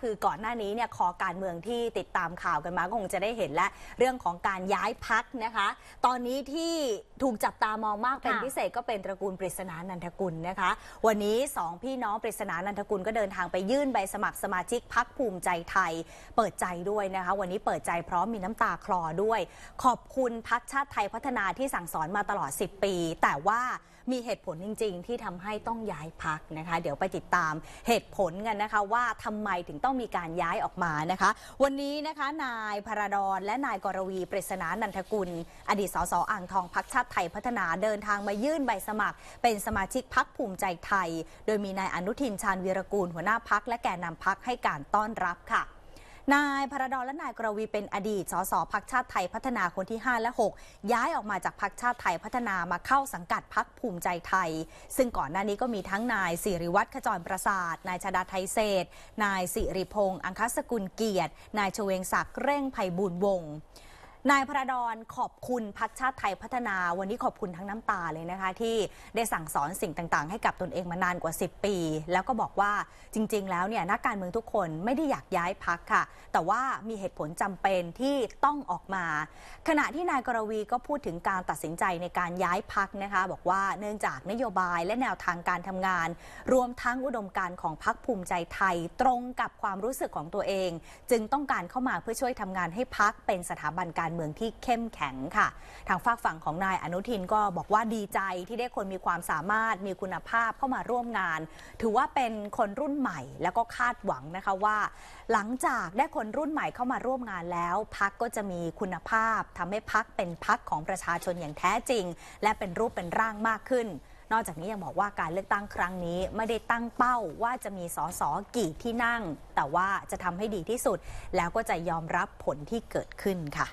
คือก่อนหน้านี้เนี่ยคอการเมืองที่ติดตามข่าวกันมาคงจะได้เห็นและเรื่องของการย้ายพักนะคะ ตอนนี้ที่ถูกจับตามองมากเป็นพิเศษก็เป็นตระกูลปริศนานันทกุลนะคะ วันนี้สองพี่น้องปริศนานันทกุลก็เดินทางไปยื่นใบสมัครสมาชิกพักภูมิใจไทยเปิดใจด้วยนะคะ วันนี้เปิดใจพร้อมมีน้ำตาคลอด้วย ขอบคุณพักชาติไทยพัฒนาที่สั่งสอนมาตลอด 10 ปี แต่ว่ามีเหตุผลจริง ๆ ที่ทำให้ต้องย้ายพักนะคะ เดี๋ยวไปติดตามเหตุผลกันนะคะ ว่าทำไมถึงึงต้องมีการย้ายออกมานะคะ วันนี้นะคะ นายพระดอน และนายกรวีปริศนานันทกุล อดีตสสอ่างทองพักชาติไทยพัฒนาเดินทางมายื่นใบสมัคร เป็นสมาชิกพักภูมิใจไทย โดยมีนายอนุทินชาญวีรกูลหัวหน้าพักและแก่นำพักให้การต้อนรับค่ะนายพระดอนและนายกรวีเป็นอดีตสสพักชาติไทยพัฒนาคนที่ 5 และ 6 ย้ายออกมาจากพักชาติไทยพัฒนามาเข้าสังกัดพักภูมิใจไทย ซึ่งก่อนหน้านี้ก็มีทั้งนายสิริวัตรขจรประสาท นายชาดาไทยเศษ นายสิริพงษ์อังคสกุลเกียรตินายชเวงศักดิ์เร่งไพบูลวงศ์นายพระดอนขอบคุณพักชาติไทยพัฒนาวันนี้ขอบคุณทั้งน้ำตาเลยนะคะ ที่ได้สั่งสอนสิ่งต่างๆ ให้กับตนเองมานานกว่า 10 ปี แล้วก็บอกว่าจริงๆ แล้วเนี่ยนักการเมืองทุกคนไม่ได้อยากย้ายพักค่ะ แต่ว่ามีเหตุผลจำเป็นที่ต้องออกมา ขณะที่นายกรวีก็พูดถึงการตัดสินใจในการย้ายพักนะคะบอกว่าเนื่องจากนโยบายและแนวทางการทำงาน รวมทั้งอุดมการของพักภูมิใจไทยตรงกับความรู้สึกของตัวเอง จึงต้องการเข้ามาเพื่อช่วยทำงานให้พักเป็นสถาบันการเมืองที่เข้มแข็งค่ะ ทางฝากฝั่งของนายอนุทินก็บอกว่าดีใจที่ได้คนมีความสามารถมีคุณภาพเข้ามาร่วมงาน ถือว่าเป็นคนรุ่นใหม่แล้วก็คาดหวังนะคะว่าหลังจากได้คนรุ่นใหม่เข้ามาร่วมงานแล้ว พักก็จะมีคุณภาพ ทำให้พักเป็นพักของประชาชนอย่างแท้จริง และเป็นรูปเป็นร่างมากขึ้น นอกจากนี้ยังบอกว่าการเลือกตั้งครั้งนี้ ไม่ได้ตั้งเป้าว่าจะมีสอสอกี่ที่นั่ง แต่ว่าจะทำให้ดีที่สุด แล้วก็จะยอมรับผลที่เกิดขึ้นค่ะ